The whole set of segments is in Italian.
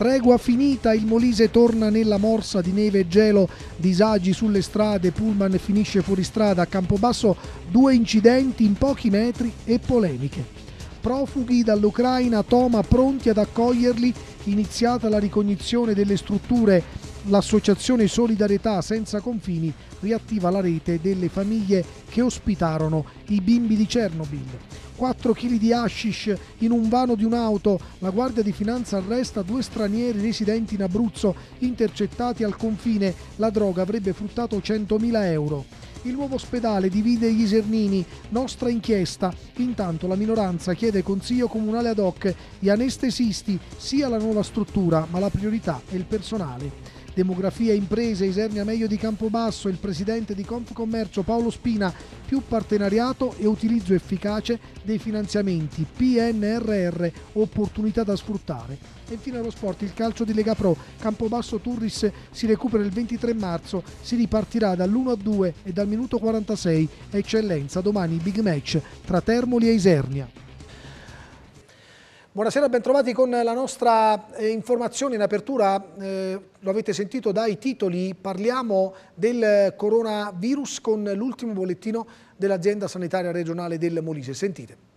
Tregua finita, il Molise torna nella morsa di neve e gelo, disagi sulle strade, Pullman finisce fuori strada, a Campobasso due incidenti in pochi metri e polemiche. Profughi dall'Ucraina, Toma pronti ad accoglierli, iniziata la ricognizione delle strutture, l'associazione Solidarietà Senza Confini riattiva la rete delle famiglie che ospitarono i bimbi di Chernobyl. 4 kg di hashish in un vano di un'auto. La Guardia di Finanza arresta due stranieri residenti in Abruzzo intercettati al confine. La droga avrebbe fruttato 100.000 euro. Il nuovo ospedale divide gli Isernini, nostra inchiesta. Intanto la minoranza chiede consiglio comunale ad hoc, gli anestesisti, sia la nuova struttura, ma la priorità è il personale. Demografia, imprese, Isernia meglio di Campobasso, il presidente di Confcommercio Paolo Spina, più partenariato e utilizzo efficace dei finanziamenti, PNRR, opportunità da sfruttare. E infine allo sport, il calcio di Lega Pro. Campobasso Turris si recupera il 23 marzo, si ripartirà dall'1-2 e dal minuto 46. Eccellenza, domani big match tra Termoli e Isernia. Buonasera, bentrovati con la nostra eh, informazione in apertura. Eh, lo avete sentito dai titoli, parliamo del coronavirus con l'ultimo bollettino dell'azienda sanitaria regionale del Molise. Sentite.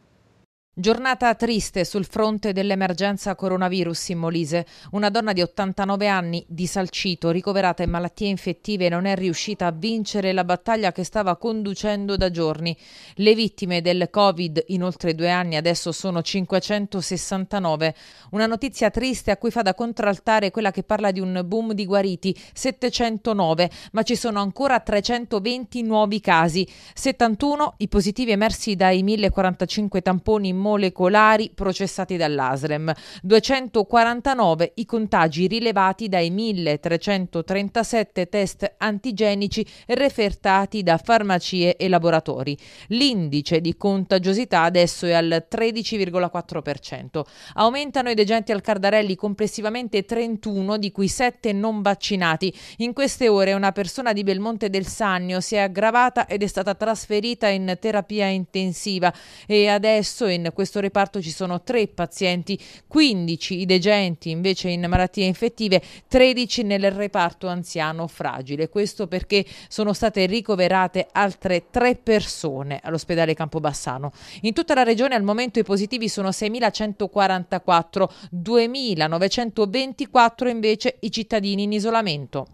Giornata triste sul fronte dell'emergenza coronavirus in Molise. Una donna di 89 anni, di Salcito, ricoverata in malattie infettive, non è riuscita a vincere la battaglia che stava conducendo da giorni. Le vittime del Covid in oltre due anni adesso sono 569. Una notizia triste a cui fa da contraltare quella che parla di un boom di guariti, 709, ma ci sono ancora 320 nuovi casi. 71 i positivi emersi dai 1045 tamponi in molecolari processati dall'ASREM, 249 i contagi rilevati dai 1337 test antigenici refertati da farmacie e laboratori. L'indice di contagiosità adesso è al 13,4%. Aumentano i degenti al Cardarelli complessivamente 31, di cui 7 non vaccinati. In queste ore una persona di Belmonte del Sannio si è aggravata ed è stata trasferita in terapia intensiva e adesso in questo reparto ci sono 3 pazienti, 15 i degenti invece in malattie infettive, 13 nel reparto anziano fragile. Questo perché sono state ricoverate altre 3 persone all'ospedale Campobassano. In tutta la regione al momento i positivi sono 6.144, 2.924 invece i cittadini in isolamento.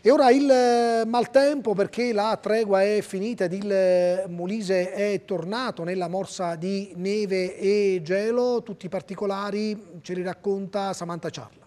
E ora il eh, maltempo perché la tregua è finita ed il eh, Molise è tornato nella morsa di neve e gelo. Tutti i particolari ce li racconta Samantha Charli.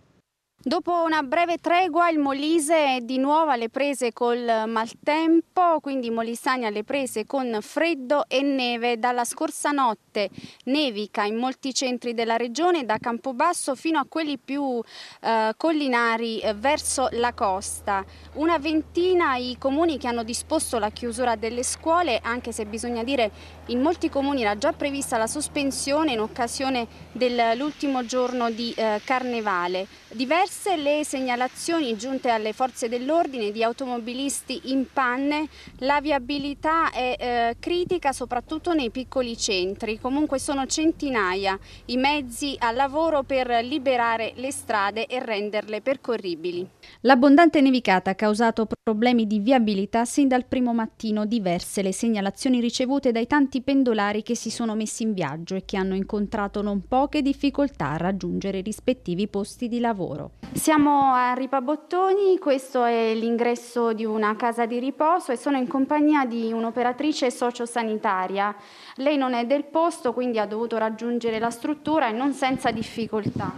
Dopo una breve tregua il Molise è di nuovo alle prese col maltempo, quindi Molisani alle prese con freddo e neve dalla scorsa notte. Nevica in molti centri della regione, da Campobasso fino a quelli più eh, collinari eh, verso la costa. Una ventina i comuni che hanno disposto la chiusura delle scuole, anche se bisogna dire in molti comuni era già prevista la sospensione in occasione dell'ultimo giorno di eh, carnevale. Diverse le segnalazioni giunte alle forze dell'ordine di automobilisti in panne, la viabilità è eh, critica soprattutto nei piccoli centri, comunque sono centinaia i mezzi al lavoro per liberare le strade e renderle percorribili. L'abbondante nevicata ha causato problemi di viabilità sin dal primo mattino, diverse le segnalazioni ricevute dai tanti pendolari che si sono messi in viaggio e che hanno incontrato non poche difficoltà a raggiungere i rispettivi posti di lavoro lavoro. Siamo a Ripabottoni, questo è l'ingresso di una casa di riposo e sono in compagnia di un'operatrice sociosanitaria. Lei non è del posto, quindi ha dovuto raggiungere la struttura e non senza difficoltà.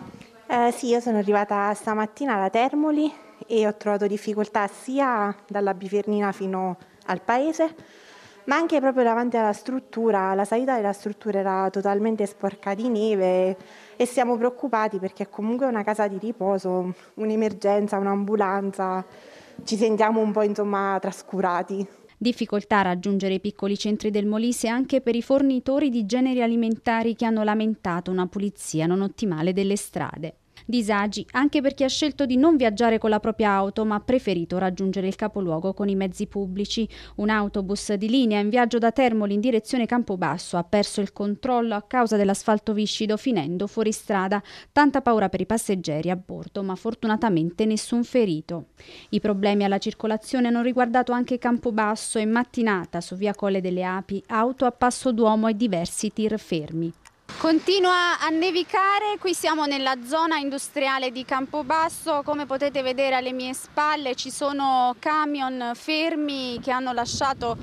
Eh, sì, io sono arrivata stamattina alla Termoli e ho trovato difficoltà sia dalla Bifernina fino al paese ma anche proprio davanti alla struttura, la salita della struttura era totalmente sporca di neve e siamo preoccupati perché comunque è una casa di riposo, un'emergenza, un'ambulanza, ci sentiamo un po' insomma trascurati. Difficoltà a raggiungere i piccoli centri del Molise anche per i fornitori di generi alimentari che hanno lamentato una pulizia non ottimale delle strade disagi anche per chi ha scelto di non viaggiare con la propria auto ma ha preferito raggiungere il capoluogo con i mezzi pubblici. Un autobus di linea in viaggio da Termoli in direzione Campobasso ha perso il controllo a causa dell'asfalto viscido finendo fuori strada. Tanta paura per i passeggeri a bordo ma fortunatamente nessun ferito. I problemi alla circolazione hanno riguardato anche Campobasso e mattinata su via Colle delle Api, auto a passo d'uomo e diversi tir fermi. Continua a nevicare, qui siamo nella zona industriale di Campobasso, come potete vedere alle mie spalle ci sono camion fermi che hanno lasciato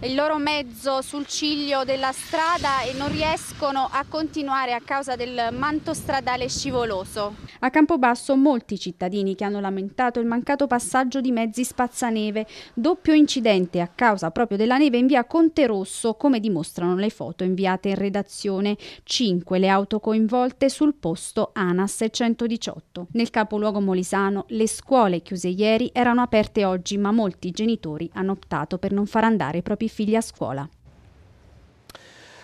il loro mezzo sul ciglio della strada e non riescono a continuare a causa del manto stradale scivoloso. A Campobasso molti cittadini che hanno lamentato il mancato passaggio di mezzi spazzaneve, doppio incidente a causa proprio della neve in via Conte Rosso, come dimostrano le foto inviate in redazione. 5 le auto coinvolte sul posto ANAS 118. Nel capoluogo molisano le scuole chiuse ieri erano aperte oggi, ma molti genitori hanno optato per non far andare i propri troppi figli a scuola.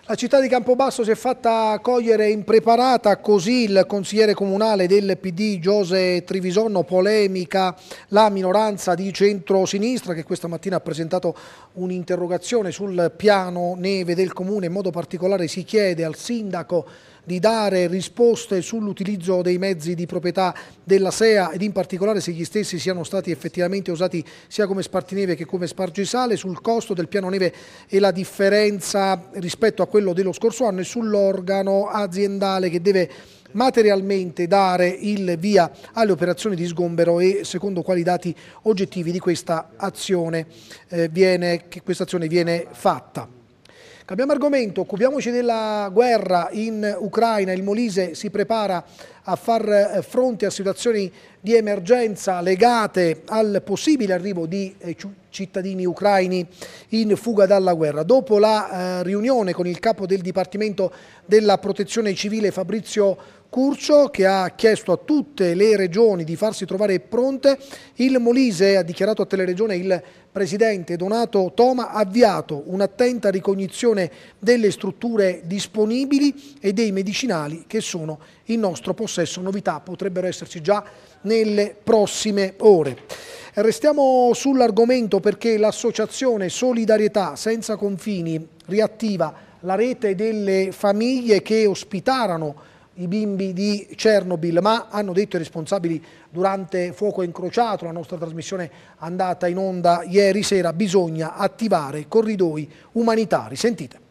La città di Campobasso si è fatta cogliere impreparata, così il consigliere comunale del PD Giose Trivisonno polemica la minoranza di centrosinistra che questa mattina ha presentato un'interrogazione sul piano neve del comune, in modo particolare si chiede al sindaco di dare risposte sull'utilizzo dei mezzi di proprietà della SEA ed in particolare se gli stessi siano stati effettivamente usati sia come spartineve che come spargisale, sul costo del piano neve e la differenza rispetto a quello dello scorso anno e sull'organo aziendale che deve materialmente dare il via alle operazioni di sgombero e secondo quali dati oggettivi di questa azione, eh, viene, questa azione viene fatta. Cambiamo argomento, occupiamoci della guerra in Ucraina. Il Molise si prepara a far eh, fronte a situazioni di emergenza legate al possibile arrivo di eh, cittadini ucraini in fuga dalla guerra. Dopo la eh, riunione con il capo del Dipartimento della Protezione Civile Fabrizio Curcio che ha chiesto a tutte le regioni di farsi trovare pronte. Il Molise ha dichiarato a Teleregione il presidente Donato Toma ha avviato un'attenta ricognizione delle strutture disponibili e dei medicinali che sono in nostro possesso. Novità potrebbero esserci già nelle prossime ore. Restiamo sull'argomento perché l'associazione Solidarietà Senza Confini riattiva la rete delle famiglie che ospitarono i bimbi di Chernobyl, ma hanno detto i responsabili durante Fuoco Incrociato, la nostra trasmissione andata in onda ieri sera, bisogna attivare corridoi umanitari. Sentite.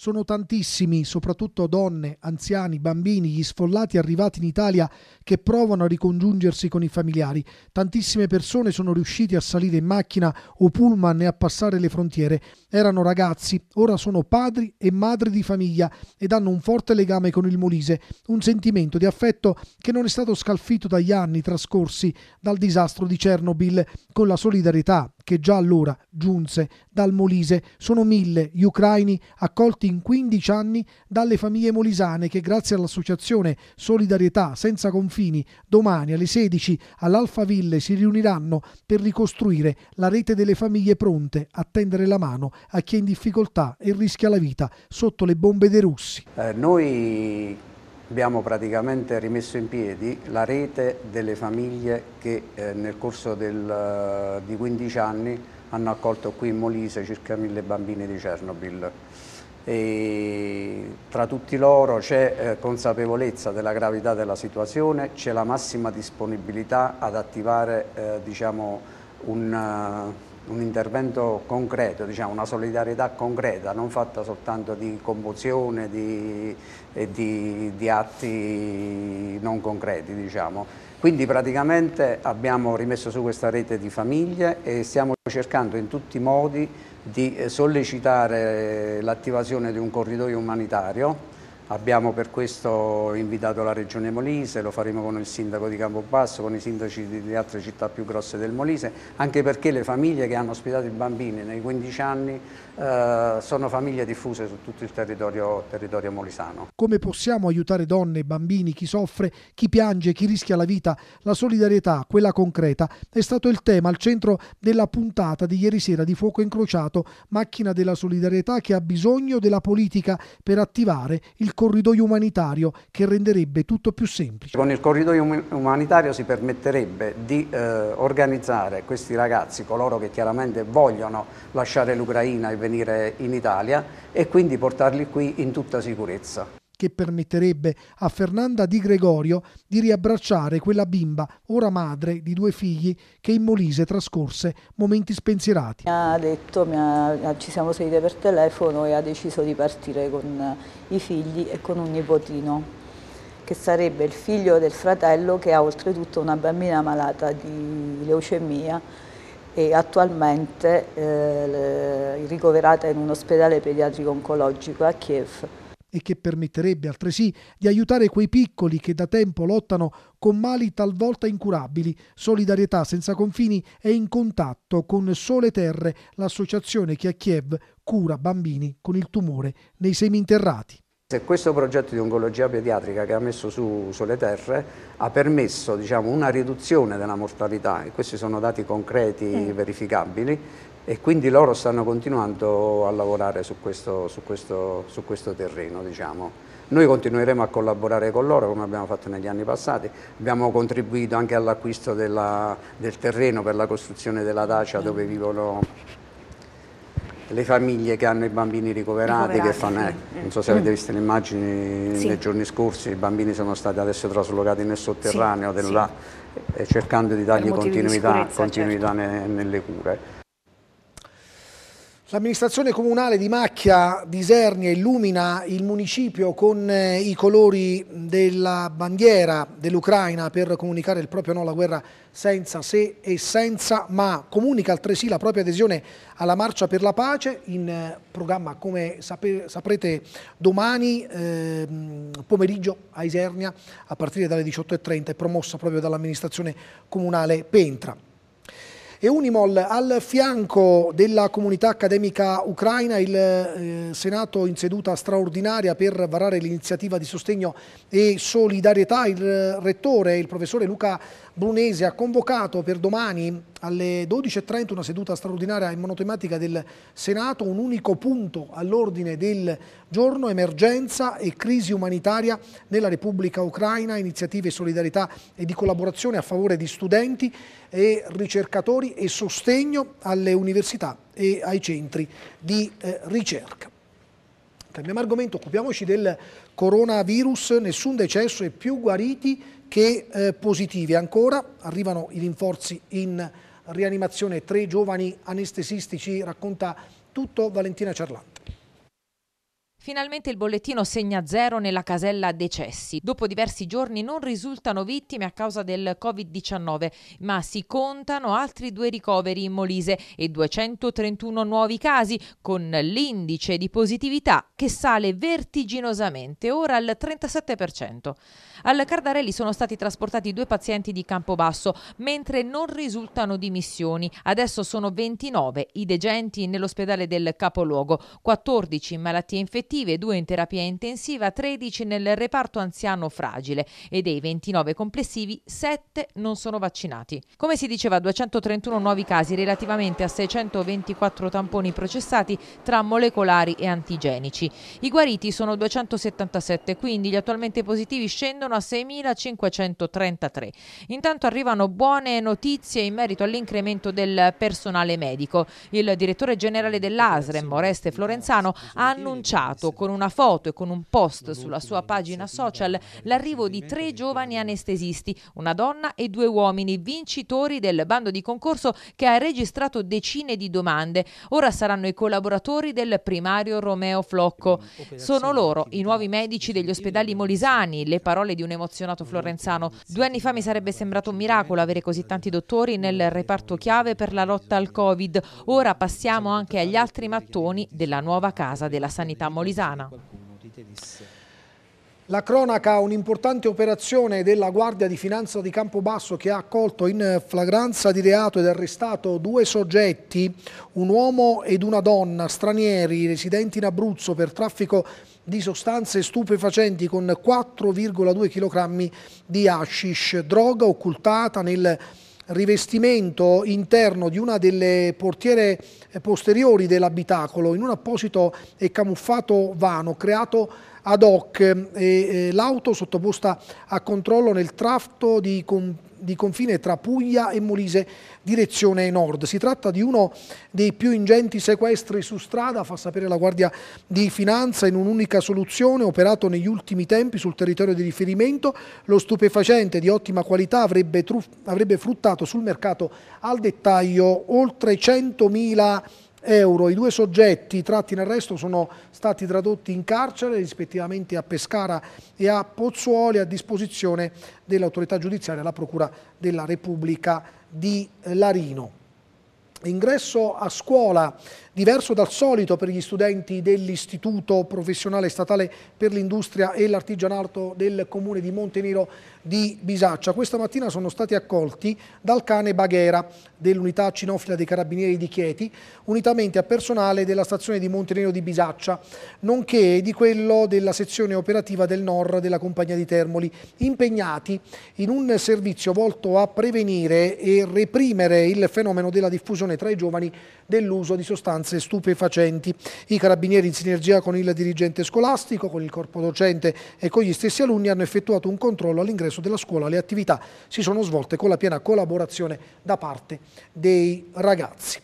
Sono tantissimi, soprattutto donne, anziani, bambini, gli sfollati arrivati in Italia che provano a ricongiungersi con i familiari. Tantissime persone sono riuscite a salire in macchina o pullman e a passare le frontiere. Erano ragazzi, ora sono padri e madri di famiglia ed hanno un forte legame con il Molise, un sentimento di affetto che non è stato scalfito dagli anni trascorsi dal disastro di Chernobyl, con la solidarietà che già allora giunse dal Molise. Sono mille gli ucraini accolti in 15 anni dalle famiglie molisane che grazie all'associazione Solidarietà Senza Confini domani alle 16 all'Alfaville si riuniranno per ricostruire la rete delle famiglie pronte a tendere la mano a chi è in difficoltà e rischia la vita sotto le bombe dei russi. Eh, noi abbiamo praticamente rimesso in piedi la rete delle famiglie che eh, nel corso del, eh, di 15 anni hanno accolto qui in Molise circa mille bambini di Chernobyl. E tra tutti loro c'è eh, consapevolezza della gravità della situazione, c'è la massima disponibilità ad attivare eh, diciamo, un eh, un intervento concreto, diciamo, una solidarietà concreta, non fatta soltanto di commozione di, e di, di atti non concreti. Diciamo. Quindi praticamente abbiamo rimesso su questa rete di famiglie e stiamo cercando in tutti i modi di eh, sollecitare eh, l'attivazione di un corridoio umanitario Abbiamo per questo invitato la Regione Molise, lo faremo con il sindaco di Campobasso, con i sindaci delle altre città più grosse del Molise, anche perché le famiglie che hanno ospitato i bambini nei 15 anni eh, sono famiglie diffuse su tutto il territorio, territorio molisano. Come possiamo aiutare donne, bambini, chi soffre, chi piange, chi rischia la vita? La solidarietà, quella concreta, è stato il tema al centro della puntata di ieri sera di Fuoco Incrociato, macchina della solidarietà che ha bisogno della politica per attivare il corridoio umanitario che renderebbe tutto più semplice. Con il corridoio umanitario si permetterebbe di eh, organizzare questi ragazzi, coloro che chiaramente vogliono lasciare l'Ucraina e venire venire in Italia e quindi portarli qui in tutta sicurezza che permetterebbe a Fernanda Di Gregorio di riabbracciare quella bimba, ora madre di due figli, che in Molise trascorse momenti spensierati. Mi ha detto, mi ha, eh, ci siamo sedute per telefono e ha deciso di partire con eh, i figli e con un nipotino, che sarebbe il figlio del fratello che ha oltretutto una bambina malata di leucemia e attualmente eh, ricoverata in un ospedale pediatrico oncologico a Kiev. E che permetterebbe altresì di aiutare quei piccoli che da tempo lottano con mali talvolta incurabili. Solidarietà senza confini è in contatto con Sole Terre, l'associazione che a Kiev cura bambini con il tumore nei seminterrati. Se questo progetto di oncologia pediatrica che ha messo su Sole Terre ha permesso diciamo, una riduzione della mortalità, e questi sono dati concreti, mm. verificabili, e quindi loro stanno continuando a lavorare su questo, su questo, su questo terreno. Diciamo. Noi continueremo a collaborare con loro come abbiamo fatto negli anni passati, abbiamo contribuito anche all'acquisto del terreno per la costruzione della Dacia dove vivono le famiglie che hanno i bambini ricoverati, ricoverati che fanno, eh, non so se avete mm. visto le immagini sì. nei giorni scorsi, i bambini sono stati adesso traslocati nel sotterraneo sì. Della, sì. Eh, cercando di dargli continuità, di continuità certo. ne, nelle cure. L'amministrazione comunale di Macchia di Isernia illumina il municipio con eh, i colori della bandiera dell'Ucraina per comunicare il proprio no alla guerra senza se e senza ma. Comunica altresì la propria adesione alla marcia per la pace in eh, programma come saprete domani eh, pomeriggio a Isernia a partire dalle 18.30 è promossa proprio dall'amministrazione comunale Pentra e Unimol al fianco della comunità accademica ucraina, il eh, Senato in seduta straordinaria per varare l'iniziativa di sostegno e solidarietà, il eh, rettore, il professore Luca Brunese ha convocato per domani alle 12.30 una seduta straordinaria in monotematica del Senato, un unico punto all'ordine del giorno, emergenza e crisi umanitaria nella Repubblica Ucraina, iniziative solidarietà e di collaborazione a favore di studenti e ricercatori e sostegno alle università e ai centri di eh, ricerca. Cambiamo cioè, argomento, occupiamoci del coronavirus, nessun decesso e più guariti che eh, positivi. Ancora arrivano i rinforzi in rianimazione, tre giovani anestesistici, racconta tutto Valentina Cerlante. Finalmente il bollettino segna zero nella casella decessi. Dopo diversi giorni non risultano vittime a causa del Covid-19, ma si contano altri due ricoveri in Molise e 231 nuovi casi, con l'indice di positività che sale vertiginosamente, ora al 37%. Al Cardarelli sono stati trasportati due pazienti di Campobasso, mentre non risultano dimissioni. Adesso sono 29 i degenti nell'ospedale del capoluogo, 14 in malattie infettive palliative, 2 in terapia intensiva, 13 nel reparto anziano fragile e dei 29 complessivi 7 non sono vaccinati. Come si diceva, 231 nuovi casi relativamente a 624 tamponi processati tra molecolari e antigenici. I guariti sono 277, quindi gli attualmente positivi scendono a 6.533. Intanto arrivano buone notizie in merito all'incremento del personale medico. Il direttore generale dell'ASREM, Oreste Florenzano, ha annunciato annunciato con una foto e con un post sulla sua pagina social l'arrivo di tre giovani anestesisti, una donna e due uomini, vincitori del bando di concorso che ha registrato decine di domande. Ora saranno i collaboratori del primario Romeo Flocco. Sono loro i nuovi medici degli ospedali molisani, le parole di un emozionato florenzano. Due anni fa mi sarebbe sembrato un miracolo avere così tanti dottori nel reparto chiave per la lotta al Covid. Ora passiamo anche agli altri mattoni della nuova casa della sanità molisana napolisana. La cronaca, un'importante operazione della Guardia di Finanza di Campobasso che ha accolto in flagranza di reato ed arrestato due soggetti, un uomo ed una donna, stranieri, residenti in Abruzzo per traffico di sostanze stupefacenti con 4,2 kg di hashish, droga occultata nel rivestimento interno di una delle portiere eh, posteriori dell'abitacolo in un apposito e camuffato vano creato ad hoc eh, e, e eh, l'auto sottoposta a controllo nel tratto di, con, di confine tra Puglia e Molise, direzione nord. Si tratta di uno dei più ingenti sequestri su strada, fa sapere la Guardia di Finanza, in un'unica soluzione operato negli ultimi tempi sul territorio di riferimento. Lo stupefacente di ottima qualità avrebbe, avrebbe fruttato sul mercato al dettaglio oltre 100.000 euro euro. I due soggetti tratti in arresto sono stati tradotti in carcere rispettivamente a Pescara e a Pozzuoli a disposizione dell'autorità giudiziaria, la Procura della Repubblica di eh, Larino. Ingresso a scuola diverso dal solito per gli studenti dell'Istituto Professionale Statale per l'Industria e l'Artigianato del Comune di Montenero di Bisaccia. Questa mattina sono stati accolti dal cane Baghera dell'unità cinofila dei carabinieri di Chieti, unitamente a personale della stazione di Montenero di Bisaccia, nonché di quello della sezione operativa del NOR della compagnia di Termoli, impegnati in un servizio volto a prevenire e reprimere il fenomeno della diffusione tra i giovani dell'uso di sostanze stupefacenti. I carabinieri in sinergia con il dirigente scolastico, con il corpo docente e con gli stessi alunni hanno effettuato un controllo all'ingresso corso della scuola le attività si sono svolte con la piena collaborazione da parte dei ragazzi.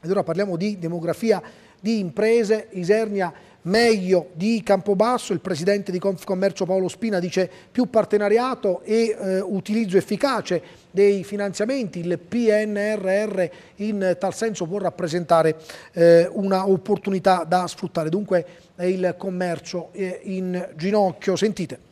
Ed ora parliamo di demografia di imprese, Isernia meglio di Campobasso, il presidente di Confcommercio Paolo Spina dice più partenariato e eh, utilizzo efficace dei finanziamenti, il PNRR in tal senso può rappresentare eh, un'opportunità da sfruttare, dunque è il commercio eh, in ginocchio, sentite.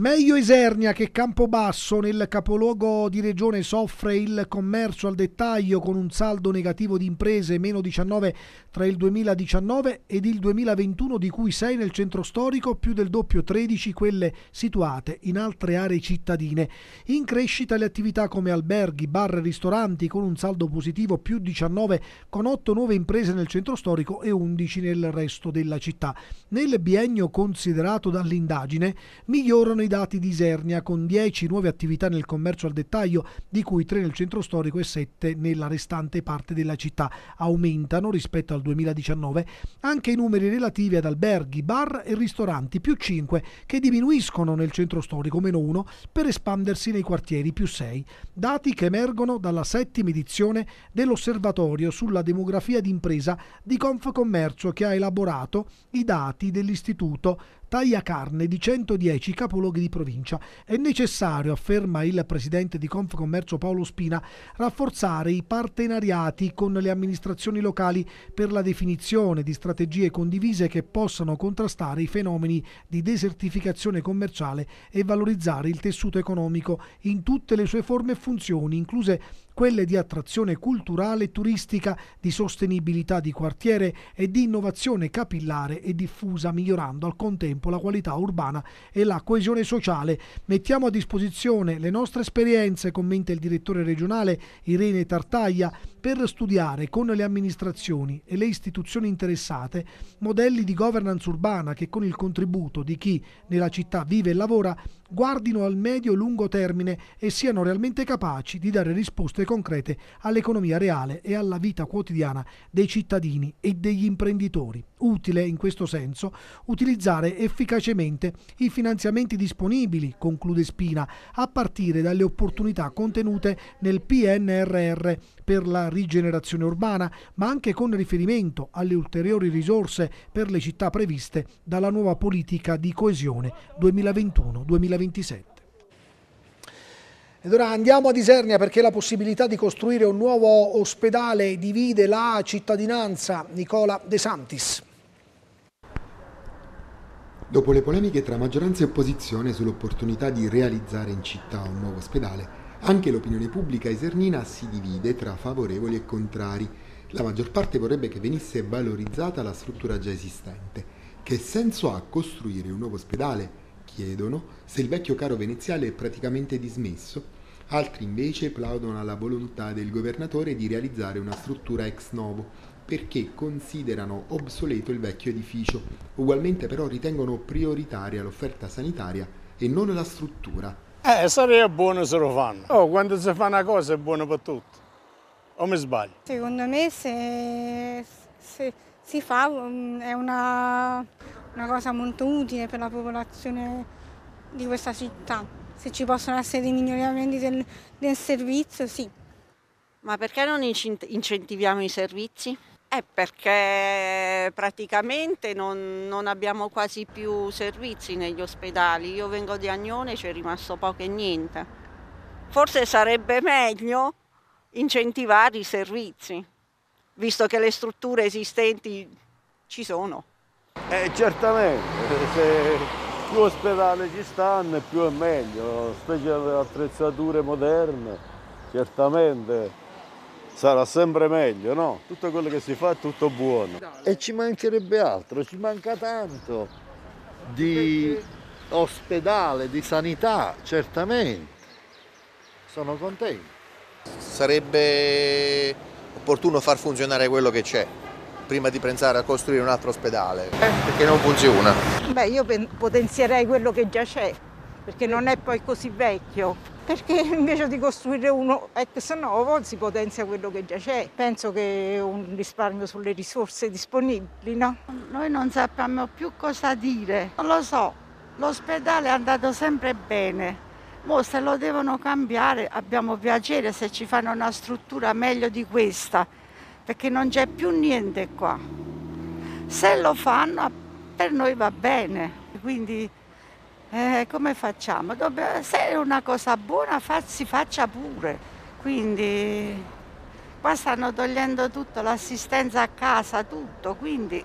Meglio Isernia che Campobasso nel capoluogo di regione soffre il commercio al dettaglio con un saldo negativo di imprese meno 19 tra il 2019 ed il 2021 di cui 6 nel centro storico più del doppio 13 quelle situate in altre aree cittadine. In crescita le attività come alberghi, bar e ristoranti con un saldo positivo più 19 con 8 nuove imprese nel centro storico e 11 nel resto della città. Nel biennio considerato dall'indagine migliorano i consolidati di Isernia con 10 nuove attività nel commercio al dettaglio, di cui 3 nel centro storico e 7 nella restante parte della città. Aumentano rispetto al 2019 anche i numeri relativi ad alberghi, bar e ristoranti, più 5, che diminuiscono nel centro storico, meno 1, per espandersi nei quartieri, più 6. Dati che emergono dalla settima edizione dell'Osservatorio sulla demografia d'impresa di Confcommercio che ha elaborato i dati dell'Istituto tagliacarne di 110 capoluoghi di provincia. È necessario, afferma il presidente di Confcommercio Paolo Spina, rafforzare i partenariati con le amministrazioni locali per la definizione di strategie condivise che possano contrastare i fenomeni di desertificazione commerciale e valorizzare il tessuto economico in tutte le sue forme e funzioni, incluse quelle di attrazione culturale e turistica, di sostenibilità di quartiere e di innovazione capillare e diffusa, migliorando al contempo la qualità urbana e la coesione sociale. Mettiamo a disposizione le nostre esperienze, commenta il direttore regionale Irene Tartaglia, per studiare con le amministrazioni e le istituzioni interessate modelli di governance urbana che con il contributo di chi nella città vive e lavora guardino al medio-lungo termine e siano realmente capaci di dare risposte concrete all'economia reale e alla vita quotidiana dei cittadini e degli imprenditori. Utile in questo senso utilizzare efficacemente i finanziamenti disponibili, conclude Spina, a partire dalle opportunità contenute nel PNRR per la rigenerazione urbana, ma anche con riferimento alle ulteriori risorse per le città previste dalla nuova politica di coesione 2021-2027. Ed ora andiamo a Disernia perché la possibilità di costruire un nuovo ospedale divide la cittadinanza Nicola De Santis. Dopo le polemiche tra maggioranza e opposizione sull'opportunità di realizzare in città un nuovo ospedale, anche l'opinione pubblica esernina si divide tra favorevoli e contrari. La maggior parte vorrebbe che venisse valorizzata la struttura già esistente. Che senso ha costruire un nuovo ospedale? Chiedono se il vecchio caro veneziale è praticamente dismesso. Altri invece plaudono alla volontà del governatore di realizzare una struttura ex novo perché considerano obsoleto il vecchio edificio. Ugualmente però ritengono prioritaria l'offerta sanitaria e non la struttura eh, sarebbe buono se lo fanno. Oh, quando si fa una cosa è buono per tutti. O mi sbaglio? Secondo me se, se si fa mm, è una, una cosa molto utile per la popolazione di questa città. Se ci possono essere dei miglioramenti del, del servizio, sì. Ma perché non incentiviamo i servizi? Eh, perché praticamente non, non, abbiamo quasi più servizi negli ospedali. Io vengo di Agnone, e c'è rimasto poco e niente. Forse sarebbe meglio incentivare i servizi, visto che le strutture esistenti ci sono. Eh, certamente, se più ospedali ci stanno più è meglio, specie le attrezzature moderne, certamente sarà sempre meglio, no? Tutto quello che si fa è tutto buono. E ci mancherebbe altro, ci manca tanto di ospedale, di sanità, certamente. Sono contento. Sarebbe opportuno far funzionare quello che c'è prima di pensare a costruire un altro ospedale, perché eh, non funziona. Beh, io potenzierei quello che già c'è perché non è poi così vecchio. Perché invece di costruire uno ex novo si potenzia quello che già c'è. Penso che un risparmio sulle risorse disponibili, no? Noi non sappiamo più cosa dire. Non lo so, l'ospedale è andato sempre bene. Mo se lo devono cambiare abbiamo piacere se ci fanno una struttura meglio di questa, perché non c'è più niente qua. Se lo fanno per noi va bene, quindi eh, come facciamo? Dobbiamo, se è una cosa buona fa, si faccia pure, quindi qua stanno togliendo tutto, l'assistenza a casa, tutto, quindi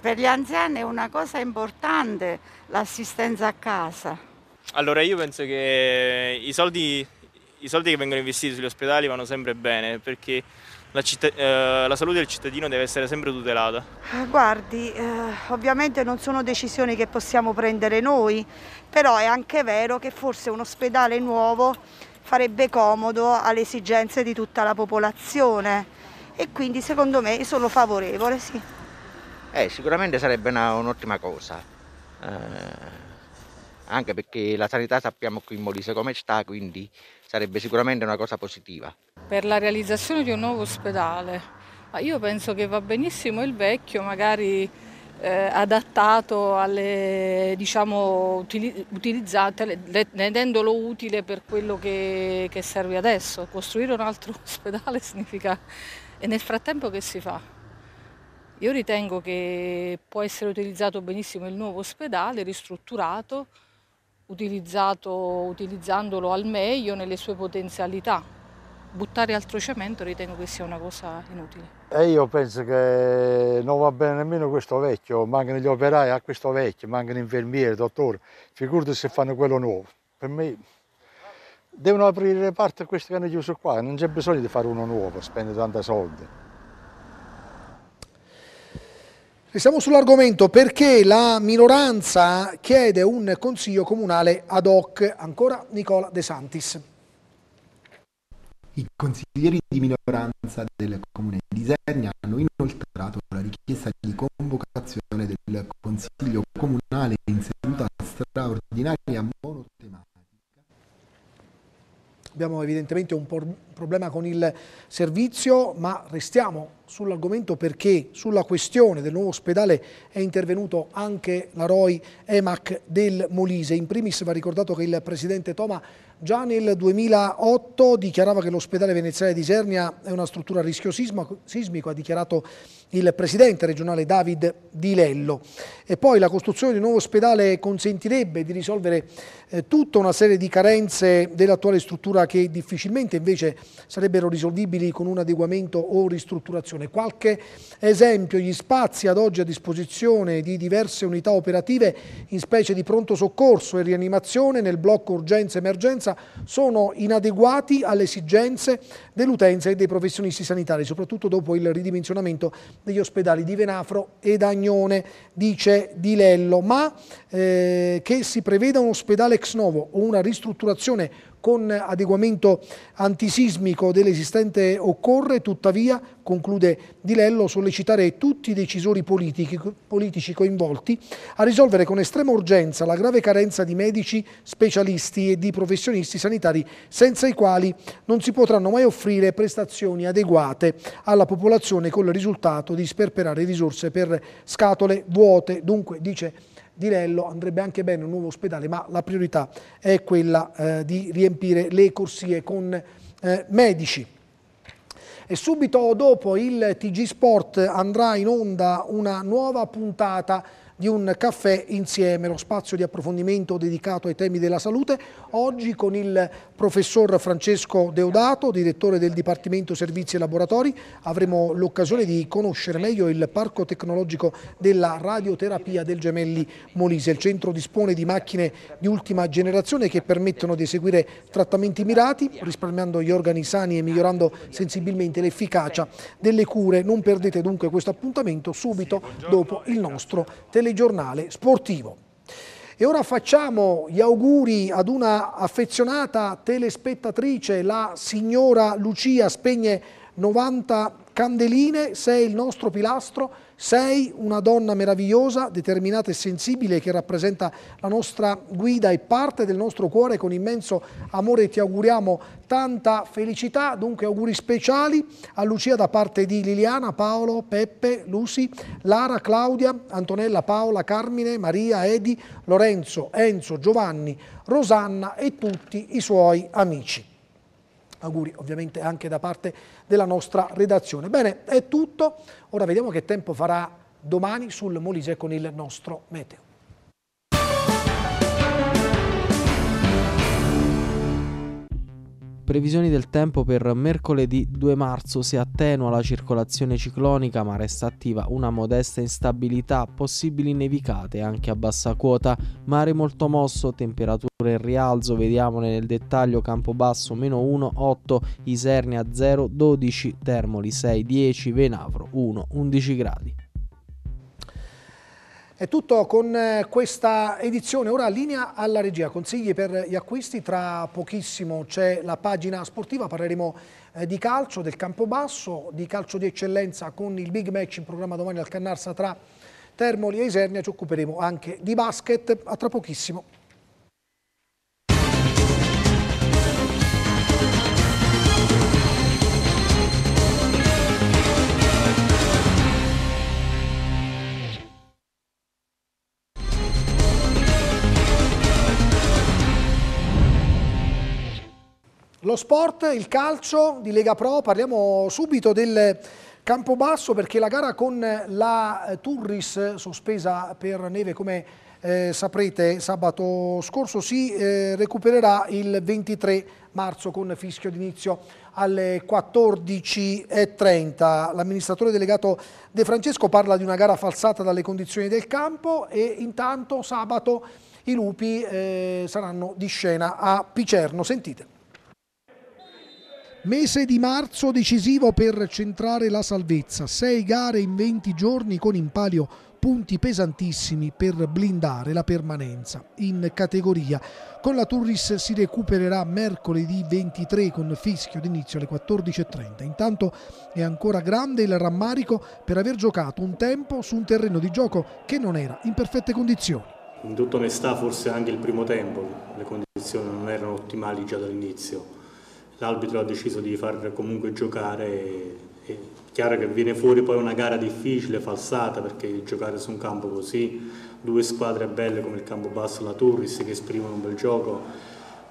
per gli anziani è una cosa importante l'assistenza a casa. Allora io penso che i soldi, i soldi che vengono investiti sugli ospedali vanno sempre bene perché la, eh, la, salute del cittadino deve essere sempre tutelata? Eh, guardi, eh, ovviamente non sono decisioni che possiamo prendere noi, però è anche vero che forse un ospedale nuovo farebbe comodo alle esigenze di tutta la popolazione e quindi secondo me sono favorevole, sì. Eh, sicuramente sarebbe un'ottima cosa. Eh anche perché la sanità sappiamo qui in Molise come sta, quindi sarebbe sicuramente una cosa positiva. Per la realizzazione di un nuovo ospedale, io penso che va benissimo il vecchio, magari eh, adattato alle, diciamo, rendendolo utile per quello che, che serve adesso. Costruire un altro ospedale significa... E nel frattempo che si fa? Io ritengo che può essere utilizzato benissimo il nuovo ospedale, ristrutturato, utilizzandolo al meglio nelle sue potenzialità. Buttare altro cemento ritengo che sia una cosa inutile. E io penso che non va bene nemmeno questo vecchio, mancano gli operai a ah, questo vecchio, mancano infermieri, dottori, figurati se fanno quello nuovo. Per me devono aprire parte a questi che hanno chiuso qua, non c'è bisogno di fare uno nuovo, spendere tanti soldi. E siamo sull'argomento perché la minoranza chiede un consiglio comunale ad hoc. Ancora Nicola De Santis. I consiglieri di minoranza del comune di Isernia hanno inoltrato la richiesta di convocazione del consiglio comunale in seduta straordinaria monotematica Abbiamo evidentemente un, problema con il servizio, ma restiamo sull'argomento perché sulla questione del nuovo ospedale è intervenuto anche la ROI EMAC del Molise. In primis va ricordato che il presidente Toma già nel 2008 dichiarava che l'ospedale veneziale di Isernia è una struttura a rischio sismico, ha dichiarato il presidente regionale David Di Lello. E poi la costruzione di un nuovo ospedale consentirebbe di risolvere eh, tutta una serie di carenze dell'attuale struttura che difficilmente invece sarebbero risolvibili con un adeguamento o ristrutturazione. Qualche esempio, gli spazi ad oggi a disposizione di diverse unità operative in specie di pronto soccorso e rianimazione nel blocco urgenza-emergenza sono inadeguati alle esigenze dell'utenza e dei professionisti sanitari, soprattutto dopo il ridimensionamento degli ospedali di Venafro ed Agnone, dice Di Lello, ma eh, che si preveda un ospedale ex novo o una ristrutturazione con adeguamento antisismico dell'esistente occorre, tuttavia, conclude Di Lello, sollecitare tutti i decisori politici, politici coinvolti a risolvere con estrema urgenza la grave carenza di medici, specialisti e di professionisti sanitari senza i quali non si potranno mai offrire prestazioni adeguate alla popolazione con il risultato di sperperare risorse per scatole vuote. Dunque, dice di Lello, andrebbe anche bene un nuovo ospedale, ma la priorità è quella eh, di riempire le corsie con eh, medici. E subito dopo il TG Sport andrà in onda una nuova puntata di un caffè insieme, lo spazio di approfondimento dedicato ai temi della salute, oggi con il professor Francesco Deodato, direttore del Dipartimento Servizi e Laboratori, avremo l'occasione di conoscere meglio il parco tecnologico della radioterapia del Gemelli Molise. Il centro dispone di macchine di ultima generazione che permettono di eseguire trattamenti mirati, risparmiando gli organi sani e migliorando sensibilmente l'efficacia delle cure. Non perdete dunque questo appuntamento subito dopo il nostro telefono telegiornale sportivo. E ora facciamo gli auguri ad una affezionata telespettatrice, la signora Lucia Spegne 90 Candeline, sei il nostro pilastro sei una donna meravigliosa, determinata e sensibile che rappresenta la nostra guida e parte del nostro cuore con immenso amore ti auguriamo tanta felicità, dunque auguri speciali a Lucia da parte di Liliana, Paolo, Peppe, Lucy, Lara, Claudia, Antonella, Paola, Carmine, Maria, Edi, Lorenzo, Enzo, Giovanni, Rosanna e tutti i suoi amici auguri ovviamente anche da parte della nostra redazione. Bene, è tutto, ora vediamo che tempo farà domani sul Molise con il nostro meteo. Previsioni del tempo per mercoledì 2 marzo si attenua la circolazione ciclonica ma resta attiva una modesta instabilità, possibili nevicate anche a bassa quota, mare molto mosso, temperature in rialzo, vediamone nel dettaglio Campobasso meno 1, 8, Isernia 0, 12, Termoli 6, 10, Venavro 1, 11 gradi. È tutto con eh, questa edizione, ora linea alla regia, consigli per gli acquisti, tra pochissimo c'è la pagina sportiva, parleremo eh, di calcio, del Campobasso, di calcio di eccellenza con il big match in programma domani al Cannarsa tra Termoli e Isernia, ci occuperemo anche di basket, a tra pochissimo. Lo sport, il calcio di Lega Pro, parliamo subito del Campobasso perché la gara con la Turris sospesa per neve come eh, saprete sabato scorso si eh, recupererà il 23 marzo con fischio d'inizio alle 14.30. L'amministratore delegato De Francesco parla di una gara falsata dalle condizioni del campo e intanto sabato i lupi eh, saranno di scena a Picerno. Sentite. Mese di marzo decisivo per centrare la salvezza. Sei gare in 20 giorni con in palio punti pesantissimi per blindare la permanenza in categoria. Con la Turris si recupererà mercoledì 23 con fischio d'inizio alle 14.30. Intanto è ancora grande il rammarico per aver giocato un tempo su un terreno di gioco che non era in perfette condizioni. In tutta onestà forse anche il primo tempo, le condizioni non erano ottimali già dall'inizio l'arbitro ha deciso di far comunque giocare e, e chiaro che viene fuori poi una gara difficile, falsata perché giocare su un campo così due squadre belle come il campo basso e la Turris che esprimono un bel gioco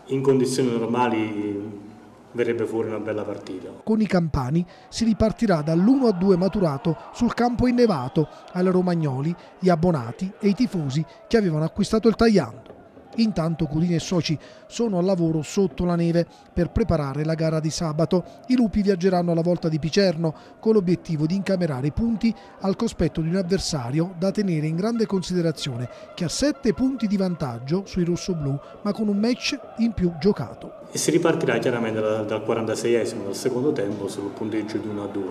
in condizioni normali verrebbe fuori una bella partita. Con i campani si ripartirà dall'1-2 maturato sul campo innevato al Romagnoli, gli abbonati e i tifosi che avevano acquistato il tagliando. Intanto Curini e soci sono al lavoro sotto la neve per preparare la gara di sabato. I lupi viaggeranno alla volta di Picerno con l'obiettivo di incamerare i punti al cospetto di un avversario da tenere in grande considerazione che ha sette punti di vantaggio sui rossoblù ma con un match in più giocato. E si ripartirà chiaramente dal, dal 46esimo, dal secondo tempo, sul punteggio di 1 a 2.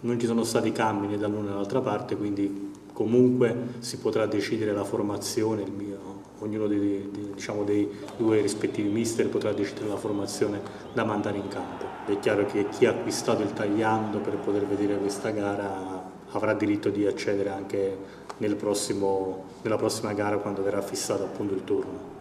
Non ci sono stati cambi né dall'una all'altra parte, quindi comunque si potrà decidere la formazione, il mio, ognuno dei, diciamo, dei, due rispettivi mister potrà decidere la formazione da mandare in campo. È chiaro che chi ha acquistato il tagliando per poter vedere questa gara avrà diritto di accedere anche nel prossimo, nella prossima gara quando verrà fissato appunto il turno.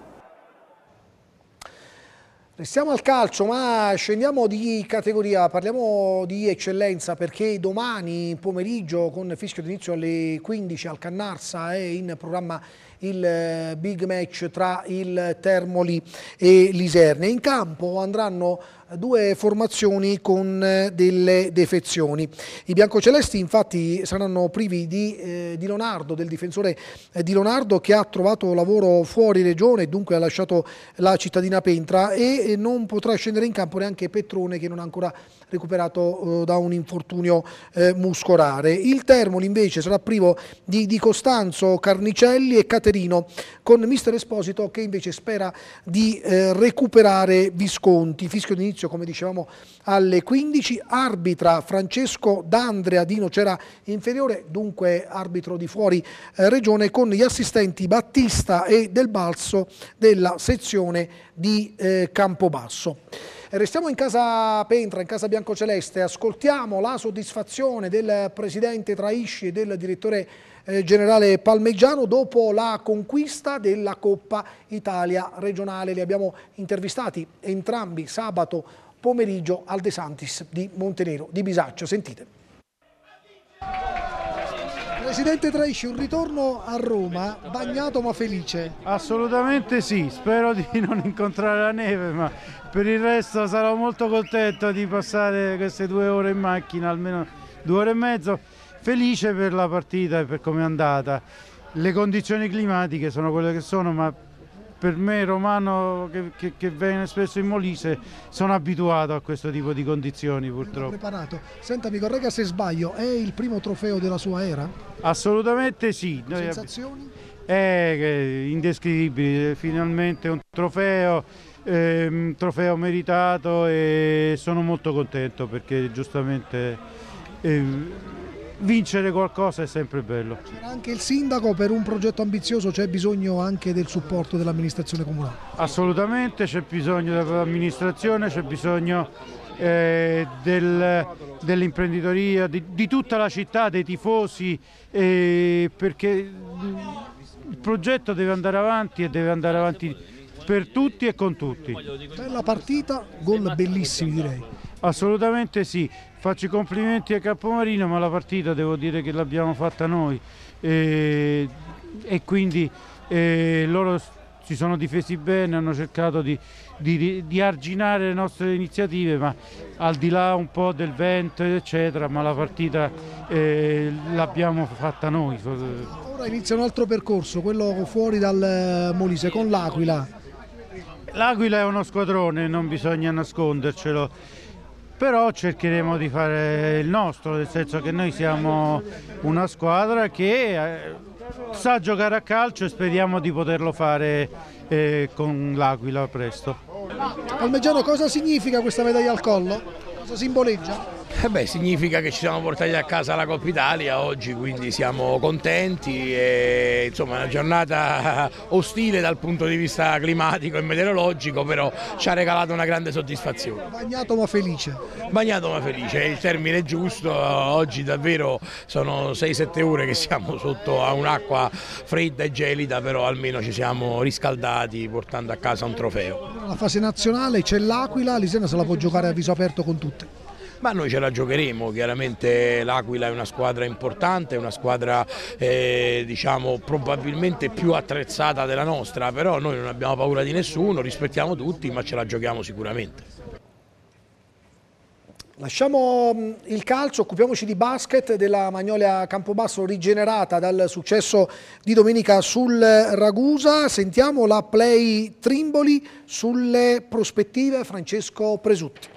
Restiamo al calcio, ma scendiamo di categoria, parliamo di eccellenza perché domani pomeriggio con fischio d'inizio alle 15 al Cannarsa è in programma il eh, big match tra il Termoli e l'Iserne. In campo andranno due formazioni con eh, delle defezioni. I biancocelesti infatti saranno privi di, eh, di Leonardo, del difensore eh, di Leonardo che ha trovato lavoro fuori regione e dunque ha lasciato la cittadina Pentra e, eh, non potrà scendere in campo neanche Petrone che non ha ancora recuperato eh, da un infortunio muscolare. Il Termoli invece sarà privo di, di Costanzo, Carnicelli e Caterina Severino con mister Esposito che invece spera di eh, recuperare Visconti. Fischio d'inizio come dicevamo alle 15, arbitra Francesco D'Andrea, Dino c'era inferiore, dunque arbitro di fuori eh, regione con gli assistenti Battista e Del Balso della sezione di eh, Campobasso. Restiamo in casa Pentra, in casa biancoceleste, ascoltiamo la soddisfazione del presidente Traisci e del direttore eh, generale Palmeggiano dopo la conquista della Coppa Italia regionale. Li abbiamo intervistati entrambi sabato pomeriggio al De Santis di Montenero di Bisaccio. Sentite. Presidente Traisci, un ritorno a Roma bagnato ma felice. Assolutamente sì, spero di non incontrare la neve, ma per il resto sarò molto contento di passare queste due ore in macchina, almeno due ore e mezzo, felice per la partita e per come è andata. Le condizioni climatiche sono quelle che sono, ma per me romano che, che, che viene spesso in Molise sono abituato a questo tipo di condizioni purtroppo. Preparato. Sentami, mi corregga se sbaglio, è il primo trofeo della sua era? Assolutamente sì. Noi Sensazioni? È eh, indescrivibile, finalmente un trofeo un ehm, trofeo meritato e sono molto contento perché giustamente ehm, vincere qualcosa è sempre bello. C'era anche il sindaco, per un progetto ambizioso c'è bisogno anche del supporto dell'amministrazione comunale? Assolutamente, c'è bisogno dell'amministrazione, c'è bisogno eh, del, dell'imprenditoria, di, di, tutta la città, dei tifosi, eh, perché mm, il progetto deve andare avanti e deve andare avanti per tutti e con tutti. Bella partita, gol bellissimi direi. Assolutamente sì, Faccio i complimenti a Capomarino, ma la partita devo dire che l'abbiamo fatta noi e, e quindi e loro si sono difesi bene, hanno cercato di, di, di, arginare le nostre iniziative, ma al di là un po' del vento, eccetera, ma la partita eh, l'abbiamo fatta noi. Ora inizia un altro percorso, quello fuori dal eh, Molise, con l'Aquila. L'Aquila è uno squadrone, non bisogna nascondercelo però cercheremo di fare il nostro, nel senso che noi siamo una squadra che eh, sa giocare a calcio e speriamo di poterlo fare eh, con l'Aquila presto. Palmeggiano cosa significa questa medaglia al collo? Cosa simboleggia? Eh beh, significa che ci siamo portati a casa la Coppa Italia oggi, quindi siamo contenti. E, insomma, è una giornata ostile dal punto di vista climatico e meteorologico, però ci ha regalato una grande soddisfazione. Bagnato ma felice. Bagnato ma felice, è il termine giusto. Oggi davvero sono 6-7 ore che siamo sotto a un'acqua fredda e gelida, però almeno ci siamo riscaldati portando a casa un trofeo. La fase nazionale c'è l'Aquila, Lisena se la può giocare a viso aperto con tutte ma noi ce la giocheremo, chiaramente l'Aquila è una squadra importante, una squadra eh, diciamo, probabilmente più attrezzata della nostra, però noi non abbiamo paura di nessuno, rispettiamo tutti, ma ce la giochiamo sicuramente. Lasciamo mm, il calcio, occupiamoci di basket della Magnolia Campobasso rigenerata dal successo di domenica sul Ragusa. Sentiamo la play Trimboli sulle prospettive Francesco Presutti.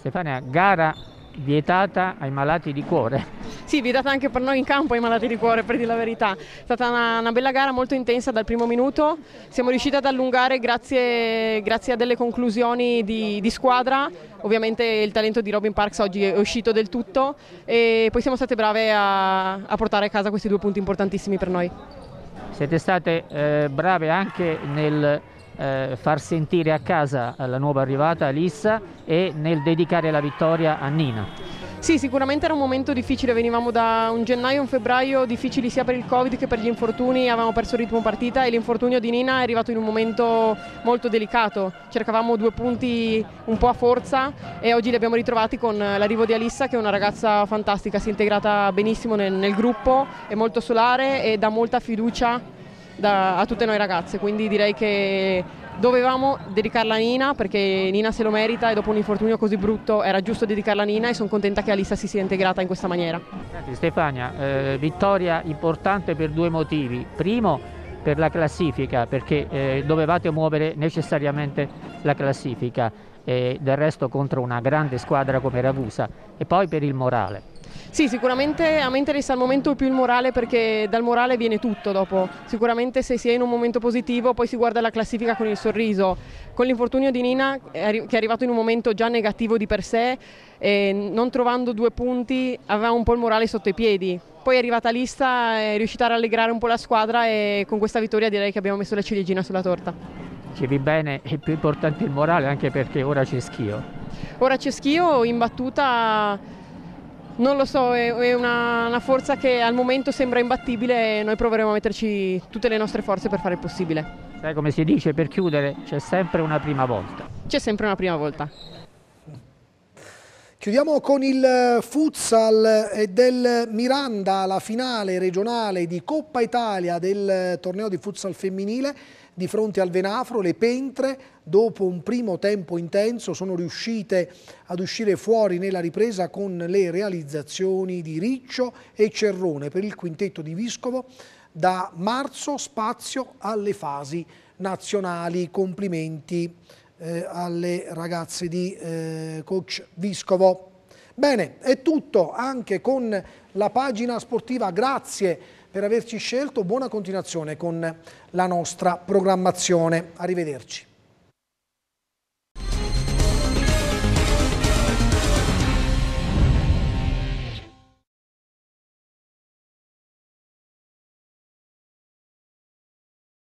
Stefania, gara vietata ai malati di cuore. Sì, vietata anche per noi in campo ai malati di cuore, per dire la verità. È stata una, una bella gara molto intensa dal primo minuto, siamo riusciti ad allungare grazie, grazie a delle conclusioni di, di, squadra, ovviamente il talento di Robin Parks oggi è uscito del tutto e poi siamo state brave a, a portare a casa questi due punti importantissimi per noi. Siete state eh, brave anche nel eh, far sentire a casa la nuova arrivata Alissa e nel dedicare la vittoria a Nina. Sì, sicuramente era un momento difficile, venivamo da un gennaio e un febbraio difficili sia per il Covid che per gli infortuni, avevamo perso il ritmo partita e l'infortunio di Nina è arrivato in un momento molto delicato, cercavamo due punti un po' a forza e oggi li abbiamo ritrovati con l'arrivo di Alissa che è una ragazza fantastica, si è integrata benissimo nel, nel gruppo, è molto solare e dà molta fiducia da, a tutte noi ragazze, quindi direi che dovevamo dedicarla a Nina perché Nina se lo merita e dopo un infortunio così brutto era giusto dedicarla a Nina e sono contenta che Alissa si sia integrata in questa maniera. Stefania, eh, vittoria importante per due motivi. Primo per la classifica perché eh, dovevate muovere necessariamente la classifica e eh, del resto contro una grande squadra come Ragusa e poi per il morale. Sì, sicuramente a me interessa al momento più il morale perché dal morale viene tutto dopo. Sicuramente se si è in un momento positivo poi si guarda la classifica con il sorriso. Con l'infortunio di Nina che è arrivato in un momento già negativo di per sé, non trovando due punti aveva un po' il morale sotto i piedi. Poi è arrivata Lista, è riuscita a rallegrare un po' la squadra e con questa vittoria direi che abbiamo messo la ciliegina sulla torta. Dicevi bene, è più importante il morale anche perché ora c'è Schio. Ora c'è Schio in battuta non lo so, è, una, una, forza che al momento sembra imbattibile e noi proveremo a metterci tutte le nostre forze per fare il possibile. Sai come si dice, per chiudere c'è sempre una prima volta. C'è sempre una prima volta. Chiudiamo con il futsal del Miranda, la finale regionale di Coppa Italia del torneo di futsal femminile di fronte al Venafro, le Pentre, dopo un primo tempo intenso sono riuscite ad uscire fuori nella ripresa con le realizzazioni di Riccio e Cerrone per il quintetto di Viscovo da marzo spazio alle fasi nazionali. Complimenti eh, alle ragazze di eh, coach Viscovo. Bene, è tutto anche con la pagina sportiva. Grazie per averci scelto. Buona continuazione con la nostra programmazione. Arrivederci.